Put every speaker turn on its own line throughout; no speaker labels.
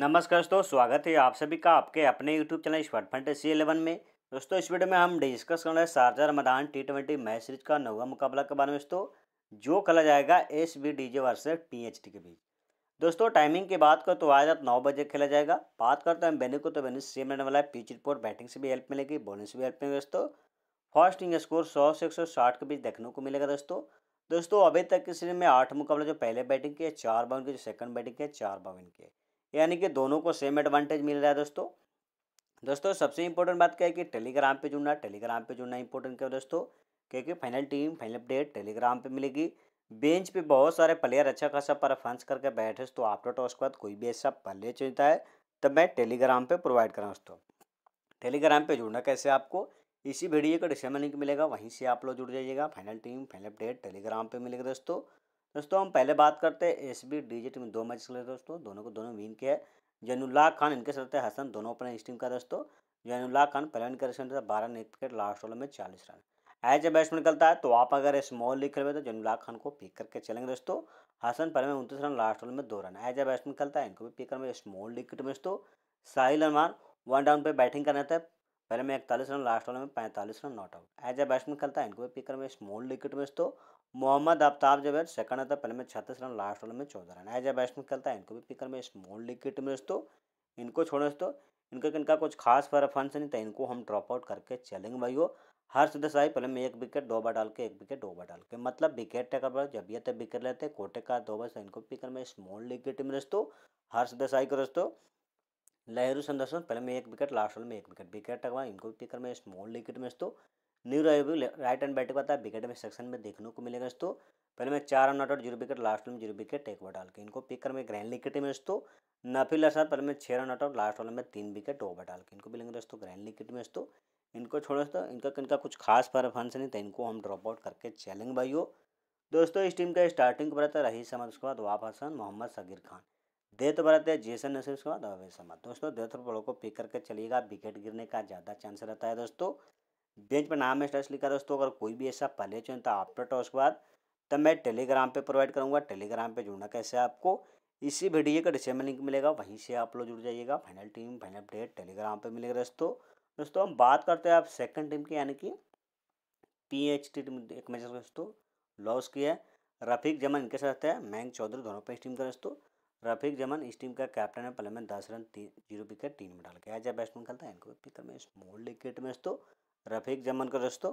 नमस्कार दोस्तों स्वागत है आप सभी का आपके अपने YouTube channel Smart Fantasy Eleven में दोस्तों इस वीडियो में हम डिस्कस कर रहे हैं Sharjah Ramadan T twenty match series का नौवा मुकाबला के बारे में दोस्तों जो खेला जाएगा S B D J versus T H T के बीच दोस्तों टाइमिंग की बात करो तो आज रात नौ बजे खेला जाएगा बात करते हैं वेन्यू को तो वेन्यू सेम रहने वाला है पिच रिपोर्ट बैटिंग से भी हेल्प मिलेगी बॉलिंग से भी हेल्प मिलेगी दोस्तों फर्स्ट इनिंग स्कोर सौ से एक सौ साठ के बीच देखने को मिलेगा दोस्तों दोस्तों अभी तक की सीरीज में आठ मुकाबला जो पहले बैटिंग के चार बाउंड के जो सेकंड बैटिंग के चार बाउंड के यानी कि दोनों को सेम एडवांटेज मिल रहा है दोस्तों दोस्तों सबसे इंपॉर्टेंट बात क्या है कि टेलीग्राम पे जुड़ना टेलीग्राम पे जुड़ना इंपॉर्टेंट क्या है दोस्तों क्योंकि final team final update Telegram पे मिलेगी बेंच पे बहुत सारे प्लेयर अच्छा खासा परफॉर्मेंस करके बैठे तो आप टॉस के बाद कोई भी ऐसा प्लेयर चुनता है तब मैं टेलीग्राम पर प्रोवाइड कराऊँ दोस्तों टेलीग्राम पर जुड़ना कैसे आपको इसी वीडियो का डिस्क्रिप्शन लिंक मिलेगा वहीं से आप लोग जुड़ जाइएगा final team final update Telegram पर मिलेगा दोस्तों दोस्तों हम पहले बात करते हैं एस बी जी में दो मैच खेले दोस्तों दोनों को दोनों विन के है जैनुल्लाह खान इनके साथ हसन दोनों ओपनर इस टीम का दोस्तों जैनुल्लाह खान पहले इनका रन था बारह विकेट लास्ट ओवर में चालीस रन एज ए बैट्समैन निकलता है तो आप अगर स्मॉल लीग खेल तो जनुल्ला खान को पिक करके चलेंगे दोस्तों हसन पहले में उनतीस रन लास्ट ओवर में दो रन एज ए बैट्समैन निकलता है इनको भी पिक करना स्मॉल लीग में दोस्तों साहिल अनवान वन डाउन पे बैटिंग करना था पहले में इकतालीस रन लास्ट ओवर में पैंतालीस run not out as a batsman खेलता है इनको भी पिकर में स्मॉल विकेट में तो मोहम्मद आफ्ताब जब है सेकंड आता तो पहले में छत्तीस रन लास्ट ओवर में चौदह रन एज ए बैट्समैन खेलता है इनको भी पिकर में स्मॉल विकेट में तो इनको छोड़ो तो इनका इनका कुछ खास परफॉर्मेंस नहीं था इनको हम ड्रॉप आउट करके चलेंगे भाई वो सदस्य आई पहले में एक विकेट दो बार डाल के एक विकेट दो बार डाल के मतलब विकेट टेकर पर जब ये तब विकेट लेते कोटे का दो बार इनको पिकर में स्मॉल विकेट में हर सदस्य आई को दोस्तों लहरू संदर्शन पहले में एक विकेट लास्ट ओवर में एक विकेट विकेट टकवा इनको पिकर में स्मॉल विकेट में तो new Ravi right hand batting बताया विकेट में सेक्शन में देखने को मिलेगा दोस्तों पहले में चार run out zero wicket last में जीरो विकेट एक ओवर डाल के इनको पिकर में ग्रैंड लिकेट में तो नफिल असर पहले में छः रन आउट और लास्ट वाले में तीन विकेट ओवर डाल के इनको मिलेंगे दोस्तों ग्रैंड लिकेट में तो इनको छोड़ो दोस्तों इनका इनका कुछ खास परफॉर्मेंस नहीं था इनको हम ड्रॉप आउट करके भाई हो दोस्तों इस टीम का स्टार्टिंग पर रहता रही समझ उसके बाद वापस मोहम्मद सगीर खान देत तो बढ़ते है जेसन नसीब उसके बाद अवय समा दोस्तों देत बड़ों को पिक करके चलिएगा विकेट गिरने का ज़्यादा चांस रहता है दोस्तों बेंच पर नाम स्टेस स्टैच लिखा दोस्तों अगर कोई भी ऐसा पहले चुनता तो आफ्टर टॉस के बाद तब मैं टेलीग्राम पे प्रोवाइड करूँगा टेलीग्राम पे जुड़ना कैसे आपको इसी वीडियो का में लिंक मिलेगा वहीं से आप लोग जुड़ जाइएगा final team final update Telegram पे मिलेगा दोस्तों दोस्तों हम बात करते हैं आप सेकंड टीम की यानी कि पी एच टी टीम एक मैच दोस्तों लॉस की है रफीक जमन इनके साथ है मैंग चौधरी दोनों पे इस टीम का दोस्तों रफीक जमन इस टीम का कैप्टन है पहले में दस रन तीन जीरो विकेट तीन में डाल के एज बैट्समैन खेलता है इनको पिक्चर में स्मॉल विकेट में दोस्तों रफीक जमन को दोस्तों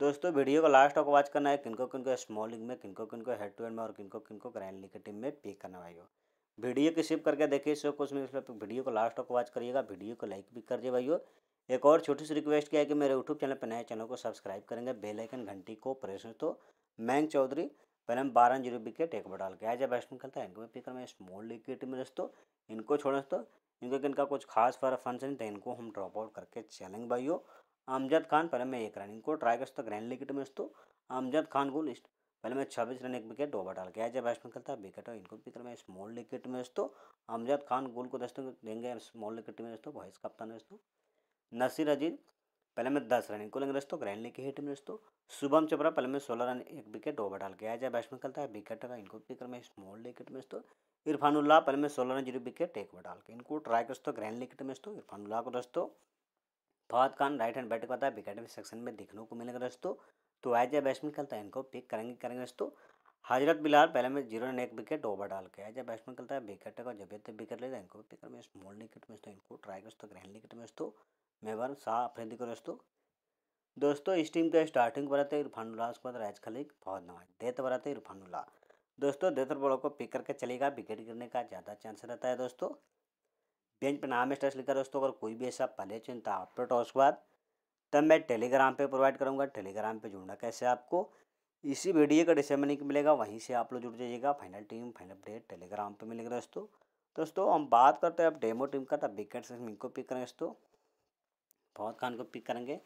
दोस्तों वीडियो को लास्ट तक वॉच करना है किनको किनको स्मॉल लीग में किनको किनको हेड टू हेड में और किनको किनको ग्रैंड लीग की टीम में पिक करना भाई हो वीडियो की सिप करके देखिए इसको कुछ में वीडियो को लास्ट तक वॉच करिएगा वीडियो को लाइक भी कर दिए भाई हो एक और छोटी सी रिक्वेस्ट किया है कि मेरे यूट्यूब चैनल पर नए चैनल को सब्सक्राइब करेंगे बेलाइकन घंटी को प्रेस तो मैंग चौधरी पहले हम बारह जीरो विकेट एक बार डाल के आया बैट्समैन खेलता है इनको मैं पिक मैं स्मॉल विकेट में दोस्तों इनको छोड़ दोस्तों इनको इनका कुछ खास फंक्शन नहीं था इनको हम ड्रॉप आउट करके चलेंगे भाइयों अमजद खान पहले मैं एक रन इनको ट्राई कर सकता ग्रैंड विकेट में दोस्तों अमजद खान को लिस्ट पहले मैं छब्बीस रन एक विकेट ओवर डाल के आज जब बैट्समैन खेलता है विकेट और इनको पिकर मैं स्मॉल विकेट में दोस्तों अमजद खान गोल को दोस्तों देंगे स्मॉल विकेट में दोस्तों वाइस कप्तान दोस्तों नसीर अजीज पहले में दस रन इनको लेंगे दोस्तों ग्रैंड लेके हिट में दोस्तों शुभम चोपड़ा पहले में सोलह रन एक विकेट ओवर डाल के आया बैट्समैन करता है विकेट का इनको पिकर में स्मॉल लेकेट में दोस्तों इरफान उल्लाह पहले में सोलह रन जीरो विकेट एक ओवर डाल के इनको ट्राई दोस्तों ग्रैंड लेकेट में दोस्तों इरफान उल्लाह को दोस्तों Fahad Khan right hand batting करता है विकेट में सेक्शन में देखने को मिलेगा दोस्तों तो एज ए बैट्समैन खेलता है इनको पिक करेंगे करेंगे दोस्तों हजरत बिलाल पहले में जीरो रन एक विकेट ओवर डाल के एज ए बैट्समैन खेलता है विकेट का जब तक विकेट लेता है इनको पिकर में स्मॉल विकेट में इनको ट्राई दोस्तों ग्रैंड विकेट में दोस्तों मेहबान शाह अफरीदी को दोस्तों दोस्तों इस टीम के स्टार्टिंग पर रहते इरफानुल्ला उसके बाद राज खलीक फौज नवाज डेथ पर आते दोस्तों डेथ बड़ों को पिक करके चलेगा विकेट गिरने का ज़्यादा चांस रहता है दोस्तों बेंच पर नाम स्टेस लिखा दोस्तों अगर कोई भी ऐसा पहले चिंता अपडेट हो उसके बाद तब मैं टेलीग्राम पर प्रोवाइड करूँगा टेलीग्राम पर जुड़ना कैसे आपको इसी वीडियो का डिसम्बर लिंक मिलेगा वहीं से आप लोग जुड़ जाइएगा final team final update Telegram पर मिलेगा दोस्तों दोस्तों हम बात करते हैं अब डेमो टीम का तब विकेट से इनको पिक करें दोस्तों फवाद खान को पिक करेंगे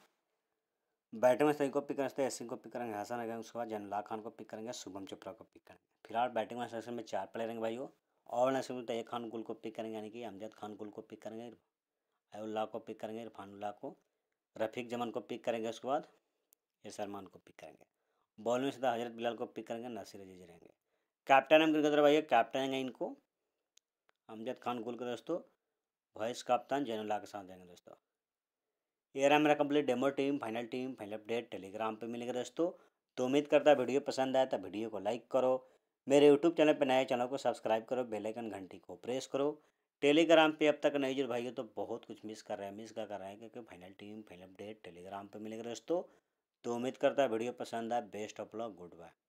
बैटिंग में सही को पिक करेंगे एस को पिक करेंगे हसन अगर उसके बाद जनला खान को पिक करेंगे शुभम चोपड़ा को पिक करेंगे फिलहाल बैटिंग में सेक्शन में चार प्लेयर रहेंगे भाइयों और नसीब में तैयब खान गुल को पिक करेंगे यानी कि अमजद खान गुल को पिक करेंगे अयुल्ला को पिक करेंगे इरफानुल्ला को रफ़ीक जमन को पिक करेंगे उसके बाद ए सलमान को पिक करेंगे बॉलिंग सीधा हजरत बिलाल को पिक करेंगे नसीर अजीज रहेंगे कैप्टन हम क्रिकेटर भाई कैप्टन है इनको अमजद खान गुल के दोस्तों वाइस कप्तान जैन के साथ जाएंगे दोस्तों ये रहा मेरा complete demo team final team final update Telegram पे मिलेगा दोस्तों तो उम्मीद करता है वीडियो पसंद आया तो वीडियो को लाइक करो मेरे यूट्यूब चैनल पर नए चैनल को सब्सक्राइब करो बेलाइकन घंटी को प्रेस करो टेलीग्राम पे अब तक नहीं जुड़ भाई तो बहुत कुछ मिस कर रहे हैं मिस क्या कर रहे हैं क्योंकि final team final update Telegram पर मिलेगा दोस्तों तो उम्मीद करता है वीडियो पसंद आए best of luck good bye